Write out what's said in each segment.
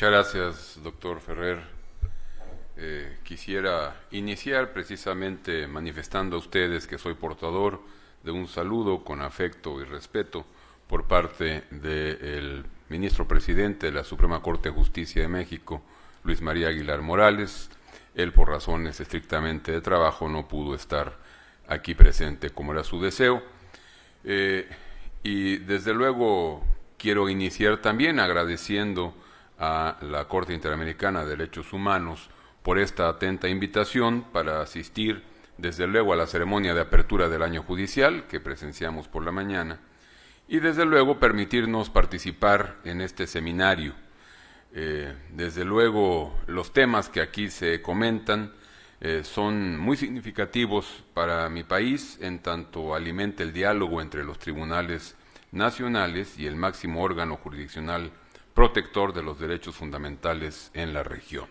Muchas gracias, doctor Ferrer. Eh, quisiera iniciar precisamente manifestando a ustedes que soy portador de un saludo con afecto y respeto por parte del ministro presidente de la Suprema Corte de Justicia de México, Luis María Aguilar Morales. Él, por razones estrictamente de trabajo, no pudo estar aquí presente como era su deseo. Eh, y desde luego quiero iniciar también agradeciendo a la Corte Interamericana de Derechos Humanos por esta atenta invitación para asistir desde luego a la ceremonia de apertura del año judicial que presenciamos por la mañana y desde luego permitirnos participar en este seminario. Eh, desde luego los temas que aquí se comentan eh, son muy significativos para mi país en tanto alimenta el diálogo entre los tribunales nacionales y el máximo órgano jurisdiccional protector de los derechos fundamentales en la región.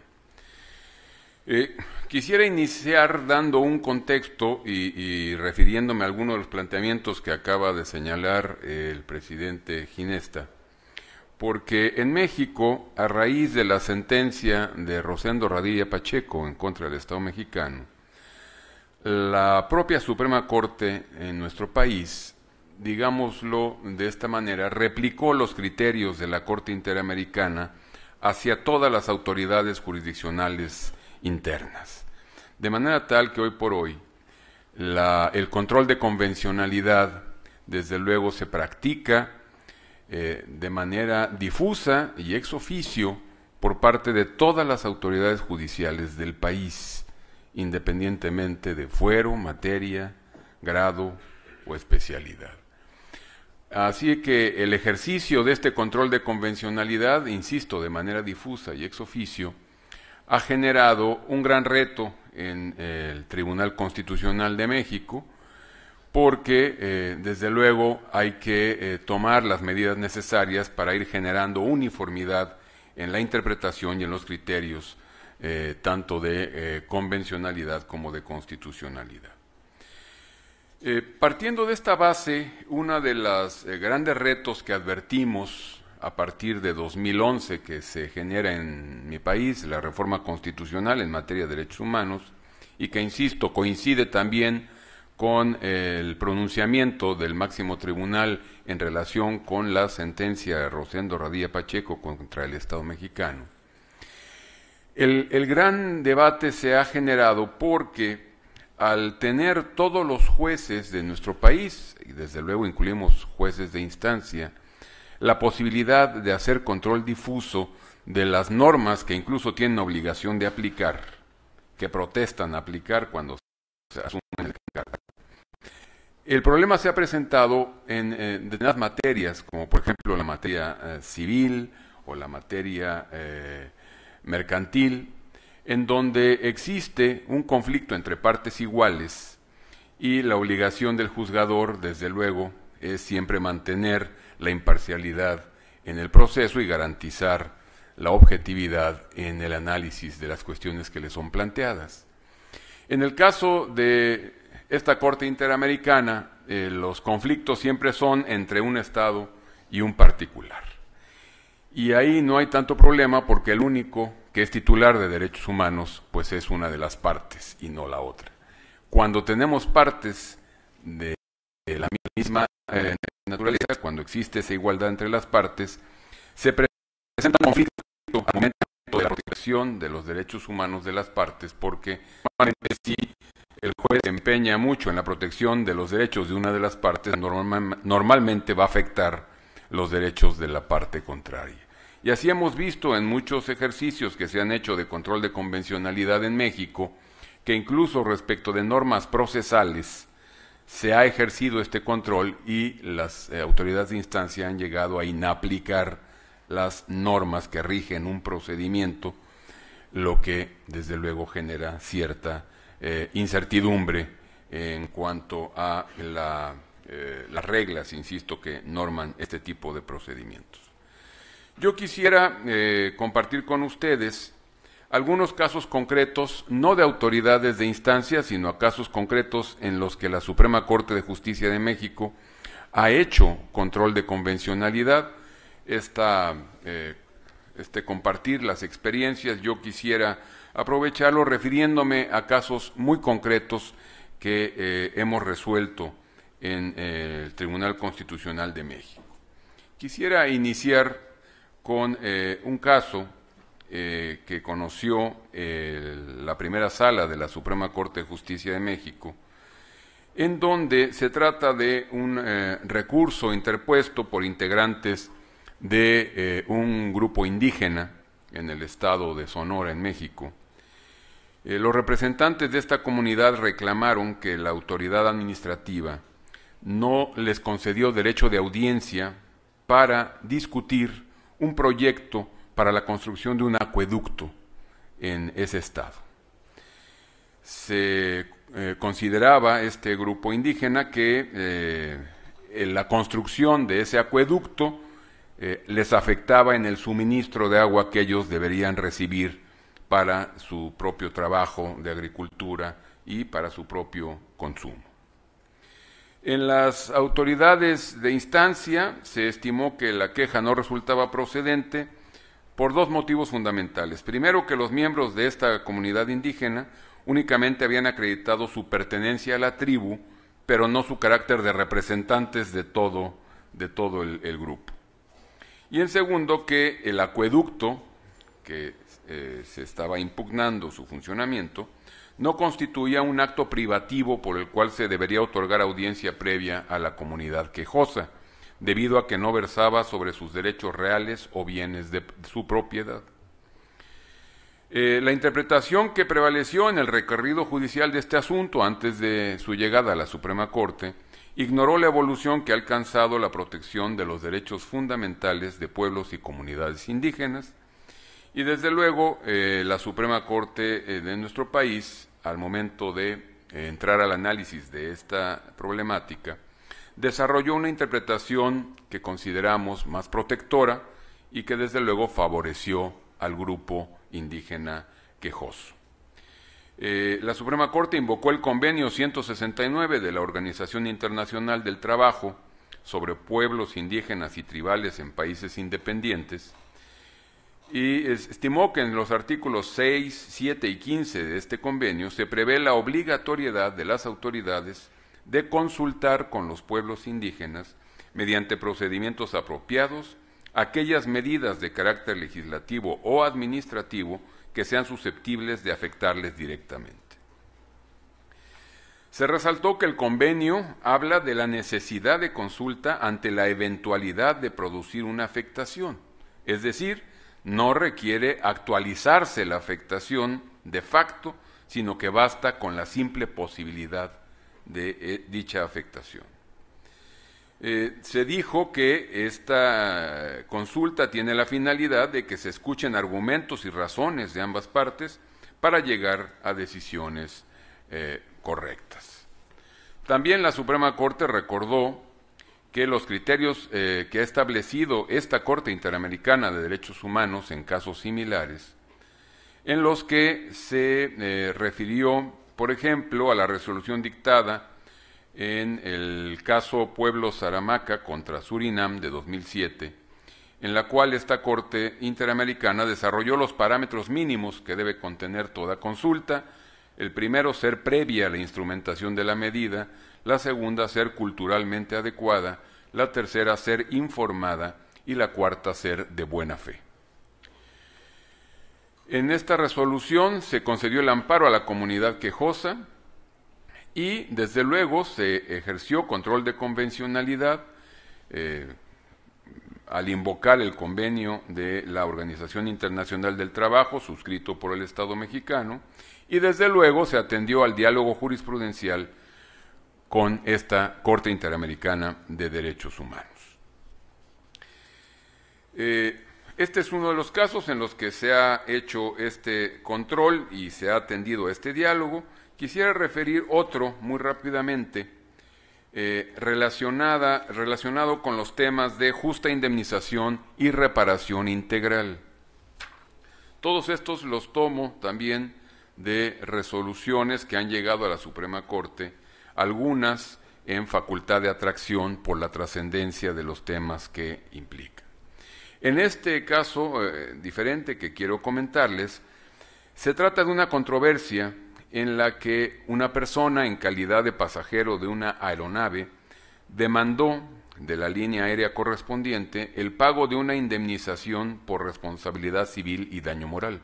Eh, quisiera iniciar dando un contexto y, y, refiriéndome a algunos de los planteamientos que acaba de señalar el presidente Ginesta, porque en México, a raíz de la sentencia de Rosendo Radilla Pacheco en contra del Estado mexicano, la propia Suprema Corte en nuestro país digámoslo de esta manera, replicó los criterios de la Corte Interamericana hacia todas las autoridades jurisdiccionales internas. De manera tal que hoy por hoy el control de convencionalidad desde luego se practica eh, de manera difusa y ex oficio por parte de todas las autoridades judiciales del país, independientemente de fuero, materia, grado o especialidad. Así que el ejercicio de este control de convencionalidad, insisto, de manera difusa y ex oficio, ha generado un gran reto en eh, el Tribunal Constitucional de México, porque eh, desde luego hay que eh, tomar las medidas necesarias para ir generando uniformidad en la interpretación y en los criterios tanto de convencionalidad como de constitucionalidad. Eh, partiendo de esta base, uno de los eh, grandes retos que advertimos a partir de 2011 que se genera en mi país, la reforma constitucional en materia de derechos humanos, y que, insisto, coincide también con eh, el pronunciamiento del máximo tribunal en relación con la sentencia de Rosendo Radía Pacheco contra el Estado mexicano. el gran debate se ha generado porque al tener todos los jueces de nuestro país, y desde luego incluimos jueces de instancia, la posibilidad de hacer control difuso de las normas que incluso tienen obligación de aplicar, que protestan aplicar cuando se asumen el cargo. El problema se ha presentado en las eh, determinadas materias, como por ejemplo la materia eh, civil o la materia eh, mercantil, en donde existe un conflicto entre partes iguales y la obligación del juzgador, desde luego, es siempre mantener la imparcialidad en el proceso y garantizar la objetividad en el análisis de las cuestiones que le son planteadas. En el caso de esta Corte Interamericana, eh, los conflictos siempre son entre un Estado y un particular. Y ahí no hay tanto problema porque el único que es titular de derechos humanos, pues es una de las partes y no la otra. Cuando tenemos partes de, la misma eh, naturaleza, cuando existe esa igualdad entre las partes, se presenta un conflicto momento de la protección de los derechos humanos de las partes, porque si el juez se empeña mucho en la protección de los derechos de una de las partes, normalmente va a afectar los derechos de la parte contraria. Y así hemos visto en muchos ejercicios que se han hecho de control de convencionalidad en México, que incluso respecto de normas procesales se ha ejercido este control y las eh, autoridades de instancia han llegado a inaplicar las normas que rigen un procedimiento, lo que desde luego genera cierta eh, incertidumbre en cuanto a eh, las reglas, insisto, que norman este tipo de procedimientos. Yo quisiera eh, compartir con ustedes algunos casos concretos, no de autoridades de instancia, sino a casos concretos en los que la Suprema Corte de Justicia de México ha hecho control de convencionalidad. Eh, este compartir las experiencias, yo quisiera aprovecharlo refiriéndome a casos muy concretos que eh, hemos resuelto en el Tribunal Constitucional de México. Quisiera iniciar con eh, un caso eh, que conoció eh, la primera sala de la Suprema Corte de Justicia de México, en donde se trata de un recurso interpuesto por integrantes de un grupo indígena en el estado de Sonora, en México. los representantes de esta comunidad reclamaron que la autoridad administrativa no les concedió derecho de audiencia para discutir un proyecto para la construcción de un acueducto en ese estado. Se eh, consideraba este grupo indígena que eh, la construcción de ese acueducto eh, les afectaba en el suministro de agua que ellos deberían recibir para su propio trabajo de agricultura y para su propio consumo. En las autoridades de instancia se estimó que la queja no resultaba procedente por dos motivos fundamentales. Primero, que los miembros de esta comunidad indígena únicamente habían acreditado su pertenencia a la tribu, pero no su carácter de representantes de todo, el, grupo. Y en segundo, que el acueducto que eh, se estaba impugnando su funcionamiento no constituía un acto privativo por el cual se debería otorgar audiencia previa a la comunidad quejosa, debido a que no versaba sobre sus derechos reales o bienes de su propiedad. Eh, la interpretación que prevaleció en el recorrido judicial de este asunto antes de su llegada a la Suprema Corte ignoró la evolución que ha alcanzado la protección de los derechos fundamentales de pueblos y comunidades indígenas, y desde luego, eh, la Suprema Corte eh, de nuestro país, al momento de eh, entrar al análisis de esta problemática, desarrolló una interpretación que consideramos más protectora y que desde luego favoreció al grupo indígena quejoso. la Suprema Corte invocó el convenio 169 de la Organización Internacional del Trabajo sobre pueblos indígenas y tribales en países independientes, y estimó que en los artículos 6, 7 y 15 de este convenio se prevé la obligatoriedad de las autoridades de consultar con los pueblos indígenas, mediante procedimientos apropiados, aquellas medidas de carácter legislativo o administrativo que sean susceptibles de afectarles directamente. Se resaltó que el convenio habla de la necesidad de consulta ante la eventualidad de producir una afectación, es decir, no requiere actualizarse la afectación de facto, sino que basta con la simple posibilidad de eh, dicha afectación. Eh, se dijo que esta consulta tiene la finalidad de que se escuchen argumentos y razones de ambas partes para llegar a decisiones eh, correctas. También la Suprema Corte recordó que los criterios eh, que ha establecido esta Corte Interamericana de Derechos Humanos en casos similares, en los que se eh, refirió, por ejemplo, a la resolución dictada en el caso Pueblo Saramaca contra Surinam de 2007, en la cual esta Corte Interamericana desarrolló los parámetros mínimos que debe contener toda consulta, el primero ser previa a la instrumentación de la medida, la segunda ser culturalmente adecuada, la tercera ser informada y la cuarta ser de buena fe. En esta resolución se concedió el amparo a la comunidad quejosa y desde luego se ejerció control de convencionalidad eh, al invocar el convenio de la Organización Internacional del Trabajo suscrito por el Estado mexicano y desde luego se atendió al diálogo jurisprudencial con esta Corte Interamericana de Derechos Humanos. Eh, este es uno de los casos en los que se ha hecho este control y se ha atendido este diálogo. Quisiera referir otro muy rápidamente eh, relacionada, relacionado con los temas de justa indemnización y reparación integral. Todos estos los tomo también de resoluciones que han llegado a la Suprema Corte algunas en facultad de atracción por la trascendencia de los temas que implica. En este caso eh, diferente que quiero comentarles, se trata de una controversia en la que una persona en calidad de pasajero de una aeronave demandó de la línea aérea correspondiente el pago de una indemnización por responsabilidad civil y daño moral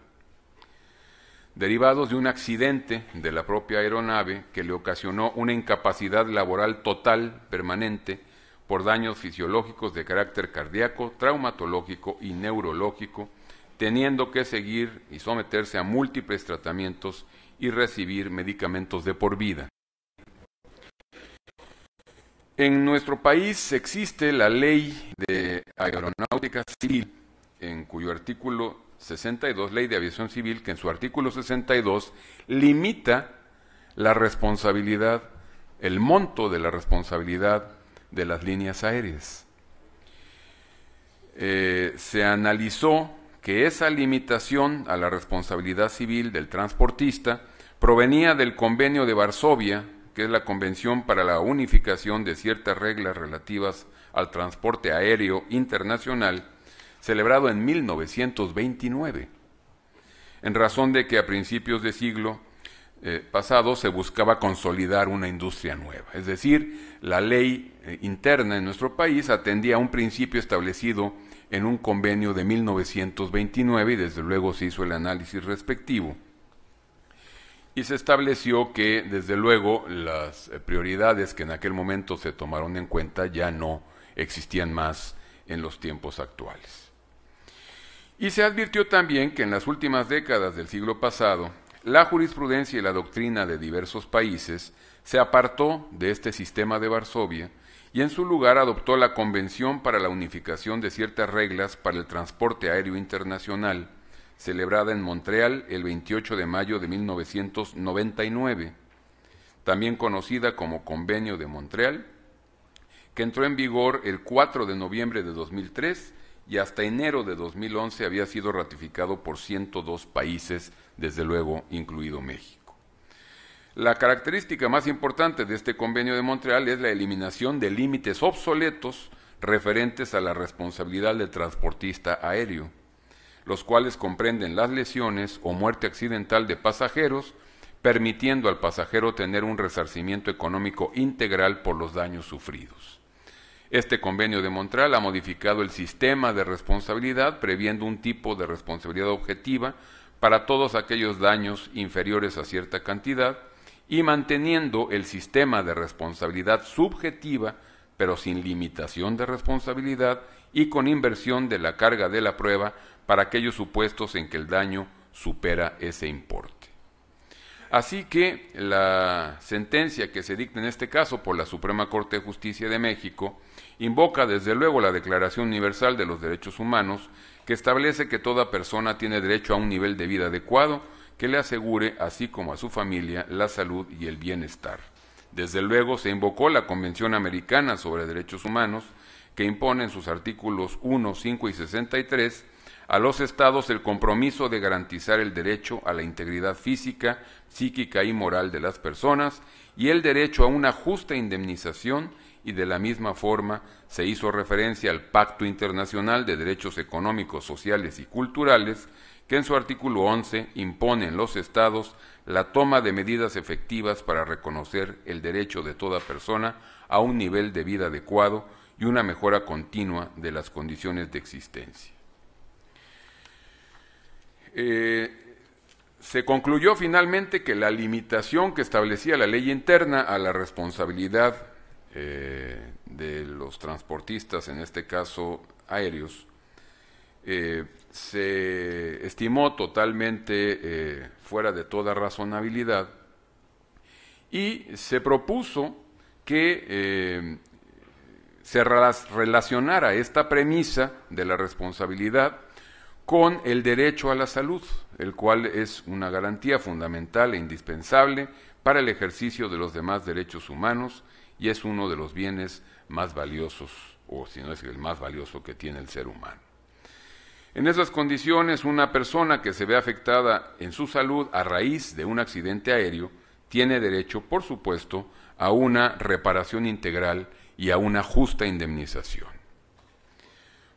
derivados de un accidente de la propia aeronave que le ocasionó una incapacidad laboral total, permanente, por daños fisiológicos de carácter cardíaco, traumatológico y neurológico, teniendo que seguir y someterse a múltiples tratamientos y recibir medicamentos de por vida. En nuestro país existe la ley de aeronáutica civil, en cuyo artículo 62, Ley de Aviación Civil, que en su artículo 62 limita la responsabilidad, el monto de la responsabilidad de las líneas aéreas. Eh, se analizó que esa limitación a la responsabilidad civil del transportista provenía del convenio de Varsovia, que es la Convención para la Unificación de ciertas reglas relativas al transporte aéreo internacional, celebrado en 1929, en razón de que a principios del siglo eh, pasado se buscaba consolidar una industria nueva. Es decir, la ley eh, interna en nuestro país atendía a un principio establecido en un convenio de 1929 y desde luego se hizo el análisis respectivo. Y se estableció que, desde luego, las eh, prioridades que en aquel momento se tomaron en cuenta ya no existían más en los tiempos actuales. Y se advirtió también que en las últimas décadas del siglo pasado, la jurisprudencia y la doctrina de diversos países se apartó de este sistema de Varsovia y en su lugar adoptó la Convención para la Unificación de ciertas reglas para el transporte aéreo internacional, celebrada en Montreal el 28 de mayo de 1999, también conocida como Convenio de Montreal, que entró en vigor el 4 de noviembre de 2003 y hasta enero de 2011 había sido ratificado por 102 países, desde luego incluido México. La característica más importante de este convenio de Montreal es la eliminación de límites obsoletos referentes a la responsabilidad del transportista aéreo, los cuales comprenden las lesiones o muerte accidental de pasajeros, permitiendo al pasajero tener un resarcimiento económico integral por los daños sufridos. Este convenio de Montreal ha modificado el sistema de responsabilidad previendo un tipo de responsabilidad objetiva para todos aquellos daños inferiores a cierta cantidad y manteniendo el sistema de responsabilidad subjetiva pero sin limitación de responsabilidad y con inversión de la carga de la prueba para aquellos supuestos en que el daño supera ese importe. Así que la sentencia que se dicta en este caso por la Suprema Corte de Justicia de México invoca desde luego la Declaración Universal de los Derechos Humanos, que establece que toda persona tiene derecho a un nivel de vida adecuado que le asegure, así como a su familia, la salud y el bienestar. Desde luego se invocó la Convención Americana sobre Derechos Humanos, que impone en sus artículos 1, 5 y 63 a los estados el compromiso de garantizar el derecho a la integridad física, psíquica y moral de las personas y el derecho a una justa indemnización y de la misma forma se hizo referencia al Pacto Internacional de Derechos Económicos, Sociales y Culturales que en su artículo 11 impone en los estados la toma de medidas efectivas para reconocer el derecho de toda persona a un nivel de vida adecuado y una mejora continua de las condiciones de existencia. Eh, se concluyó finalmente que la limitación que establecía la ley interna a la responsabilidad eh, de los transportistas, en este caso aéreos, eh, se estimó totalmente fuera de toda razonabilidad y se propuso que se relacionara esta premisa de la responsabilidad con el derecho a la salud, el cual es una garantía fundamental e indispensable para el ejercicio de los demás derechos humanos y es uno de los bienes más valiosos, o si no es el más valioso que tiene el ser humano. En esas condiciones, una persona que se ve afectada en su salud a raíz de un accidente aéreo tiene derecho, por supuesto, a una reparación integral y a una justa indemnización.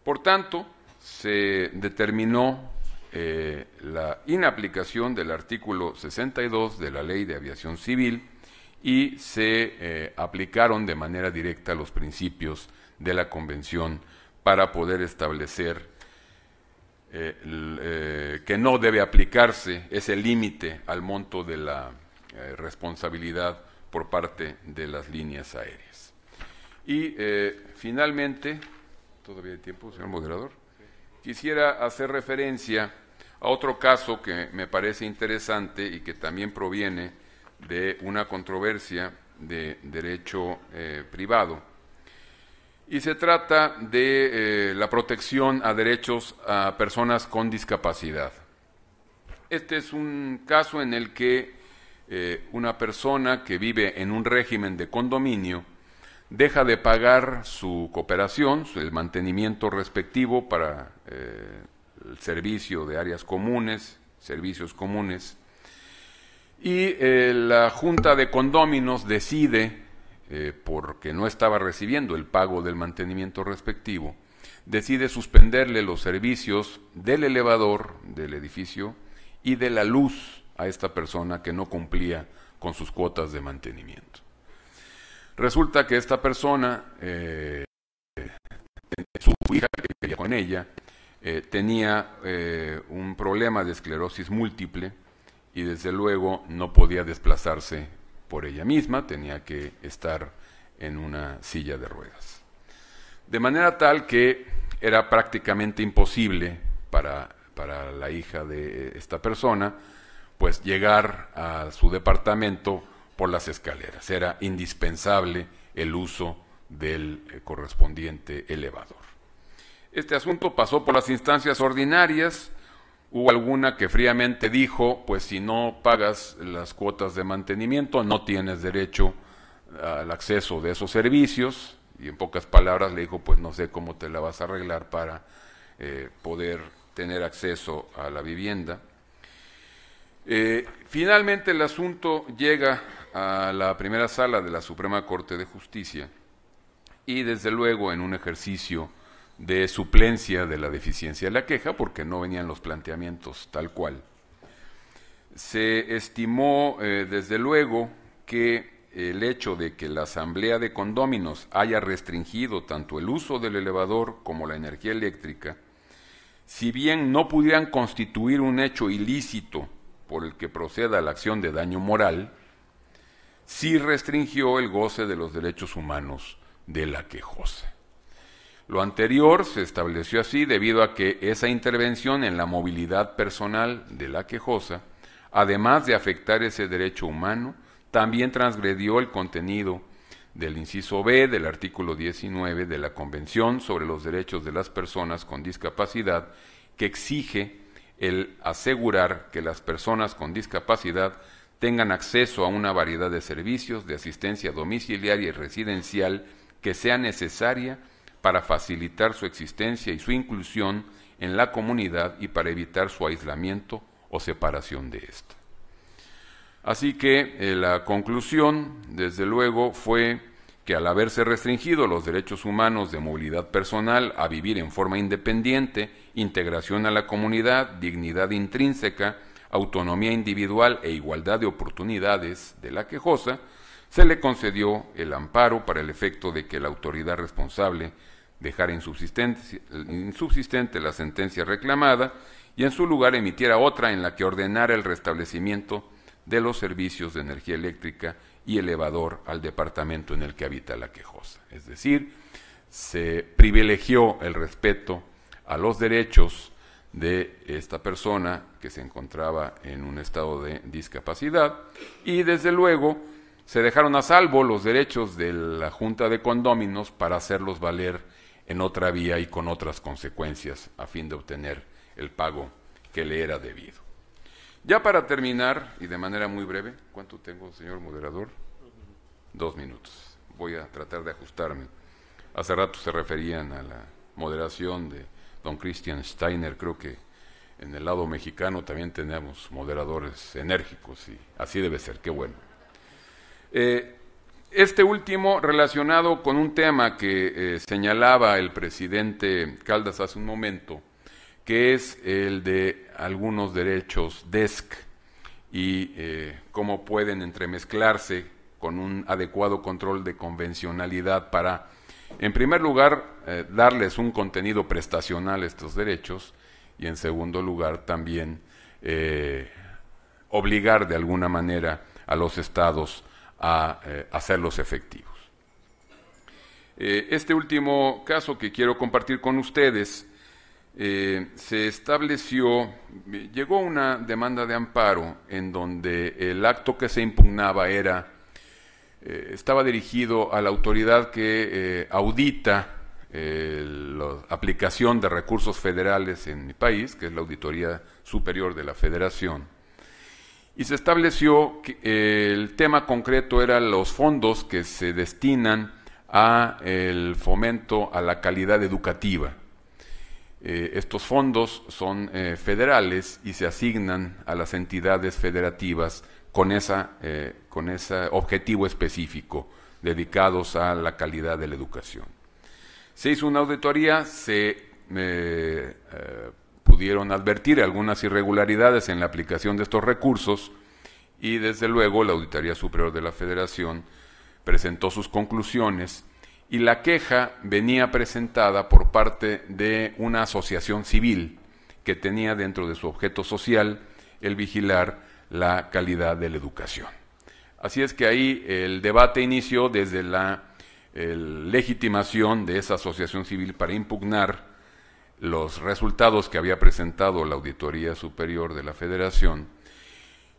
Por tanto, se determinó eh, la inaplicación del artículo 62 de la Ley de Aviación Civil y se eh, aplicaron de manera directa los principios de la Convención para poder establecer eh, que no debe aplicarse ese límite al monto de la responsabilidad por parte de las líneas aéreas. Y finalmente, ¿todavía hay tiempo, señor moderador? quisiera hacer referencia a otro caso que me parece interesante y que también proviene de una controversia de derecho eh, privado. Y se trata de eh, la protección a derechos a personas con discapacidad. Este es un caso en el que eh, una persona que vive en un régimen de condominio deja de pagar su cooperación, el mantenimiento respectivo para eh, el servicio de áreas comunes, servicios comunes, y eh, la junta de condóminos decide, eh, porque no estaba recibiendo el pago del mantenimiento respectivo, decide suspenderle los servicios del elevador del edificio y de la luz a esta persona que no cumplía con sus cuotas de mantenimiento. Resulta que esta persona, eh, su hija que vivía con ella, eh, tenía eh, un problema de esclerosis múltiple y desde luego no podía desplazarse por ella misma, tenía que estar en una silla de ruedas. De manera tal que era prácticamente imposible para, para la hija de esta persona, pues llegar a su departamento por las escaleras. Era indispensable el uso del eh, correspondiente elevador. Este asunto pasó por las instancias ordinarias. Hubo alguna que fríamente dijo, pues si no pagas las cuotas de mantenimiento no tienes derecho al acceso de esos servicios. Y en pocas palabras le dijo, pues no sé cómo te la vas a arreglar para eh, poder tener acceso a la vivienda. Eh, finalmente el asunto llega a la primera sala de la Suprema Corte de Justicia y desde luego en un ejercicio de suplencia de la deficiencia de la queja, porque no venían los planteamientos tal cual. Se estimó eh, desde luego que el hecho de que la asamblea de condóminos haya restringido tanto el uso del elevador como la energía eléctrica, si bien no pudieran constituir un hecho ilícito por el que proceda la acción de daño moral, sí restringió el goce de los derechos humanos de la quejosa. Lo anterior se estableció así debido a que esa intervención en la movilidad personal de la quejosa, además de afectar ese derecho humano, también transgredió el contenido del inciso B del artículo 19 de la Convención sobre los Derechos de las Personas con Discapacidad, que exige el asegurar que las personas con discapacidad tengan acceso a una variedad de servicios de asistencia domiciliaria y residencial que sea necesaria para facilitar su existencia y su inclusión en la comunidad y para evitar su aislamiento o separación de ésta. Así que eh, la conclusión, desde luego, fue que al haberse restringido los derechos humanos de movilidad personal a vivir en forma independiente, integración a la comunidad, dignidad intrínseca, autonomía individual e igualdad de oportunidades de la quejosa, se le concedió el amparo para el efecto de que la autoridad responsable dejara insubsistente, la sentencia reclamada y en su lugar emitiera otra en la que ordenara el restablecimiento de los servicios de energía eléctrica y elevador al departamento en el que habita la quejosa. Es decir, se privilegió el respeto a los derechos de esta persona que se encontraba en un estado de discapacidad y desde luego se dejaron a salvo los derechos de la Junta de Condóminos para hacerlos valer en otra vía y con otras consecuencias a fin de obtener el pago que le era debido. Ya para terminar, y de manera muy breve, ¿cuánto tengo, señor moderador? Dos minutos. Voy a tratar de ajustarme. Hace rato se referían a la moderación de don Christian Steiner. Creo que en el lado mexicano también tenemos moderadores enérgicos y así debe ser. Qué bueno. Eh, este último relacionado con un tema que eh, señalaba el presidente Caldas hace un momento, que es el de algunos derechos DESC y eh, cómo pueden entremezclarse con un adecuado control de convencionalidad para, en primer lugar, eh, darles un contenido prestacional a estos derechos y, en segundo lugar, también eh, obligar de alguna manera a los estados a hacerlos efectivos. este último caso que quiero compartir con ustedes eh, se estableció, llegó una demanda de amparo en donde el acto que se impugnaba era, eh, estaba dirigido a la autoridad que eh, audita la aplicación de recursos federales en mi país, que es la Auditoría Superior de la Federación. Y se estableció que el tema concreto era los fondos que se destinan a el fomento a la calidad educativa eh, estos fondos son eh, federales y se asignan a las entidades federativas con, eh, con ese objetivo específico, dedicados a la calidad de la educación. Se hizo una auditoría, se pudieron advertir algunas irregularidades en la aplicación de estos recursos y desde luego la Auditoría Superior de la Federación presentó sus conclusiones y la queja venía presentada por parte de una asociación civil que tenía dentro de su objeto social el vigilar la calidad de la educación. Así es que ahí el debate inició desde la legitimación de esa asociación civil para impugnar los resultados que había presentado la Auditoría Superior de la Federación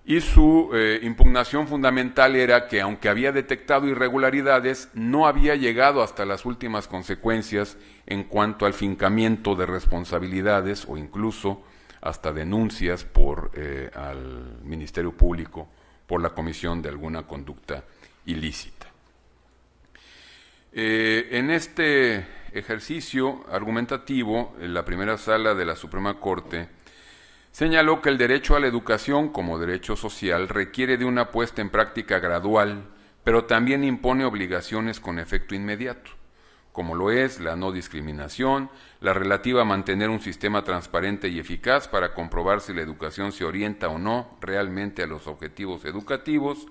y su eh, impugnación fundamental era que aunque había detectado irregularidades, no había llegado hasta las últimas consecuencias en cuanto al fincamiento de responsabilidades o incluso hasta denuncias por eh, al Ministerio Público por la comisión de alguna conducta ilícita. Eh, en este ejercicio argumentativo, en la primera sala de la Suprema Corte señaló que el derecho a la educación como derecho social requiere de una puesta en práctica gradual, pero también impone obligaciones con efecto inmediato, como lo es la no discriminación, la relativa a mantener un sistema transparente y eficaz para comprobar si la educación se orienta o no realmente a los objetivos educativos,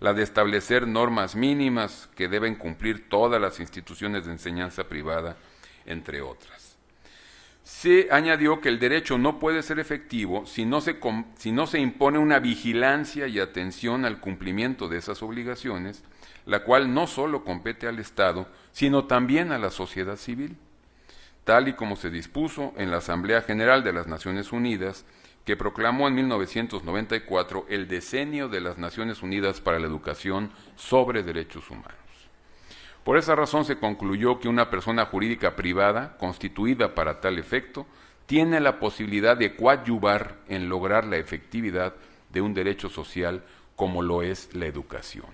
la de establecer normas mínimas que deben cumplir todas las instituciones de enseñanza privada, entre otras. Se añadió que el derecho no puede ser efectivo si no, se si no se impone una vigilancia y atención al cumplimiento de esas obligaciones, la cual no solo compete al Estado, sino también a la sociedad civil, tal y como se dispuso en la Asamblea General de las Naciones Unidas, que proclamó en 1994 el Decenio de las Naciones Unidas para la Educación sobre Derechos Humanos. Por esa razón se concluyó que una persona jurídica privada, constituida para tal efecto, tiene la posibilidad de coadyuvar en lograr la efectividad de un derecho social como lo es la educación.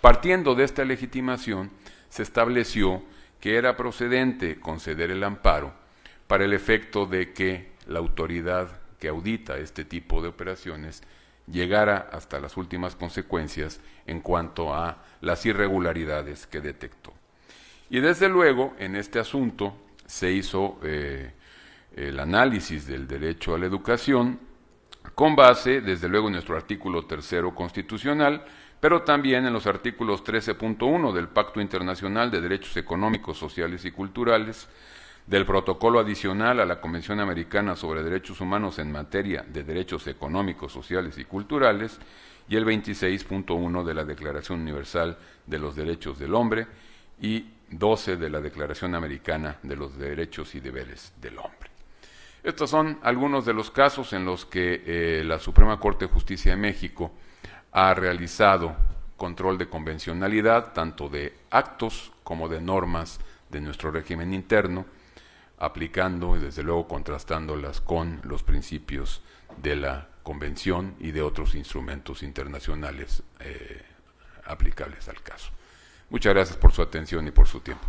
Partiendo de esta legitimación, se estableció que era procedente conceder el amparo para el efecto de que la autoridad que audita este tipo de operaciones llegara hasta las últimas consecuencias en cuanto a las irregularidades que detectó. Y desde luego, en este asunto se hizo eh, el análisis del derecho a la educación con base, desde luego, en nuestro artículo tercero constitucional, pero también en los artículos 13.1 del Pacto Internacional de Derechos Económicos, Sociales y Culturales, del protocolo adicional a la Convención Americana sobre Derechos Humanos en materia de derechos económicos, sociales y culturales y el 26.1 de la Declaración Universal de los Derechos del Hombre y 12 de la Declaración Americana de los Derechos y Deberes del Hombre. Estos son algunos de los casos en los que eh, la Suprema Corte de Justicia de México ha realizado control de convencionalidad tanto de actos como de normas de nuestro régimen interno aplicando y desde luego contrastándolas con los principios de la Convención y de otros instrumentos internacionales eh, aplicables al caso. Muchas gracias por su atención y por su tiempo.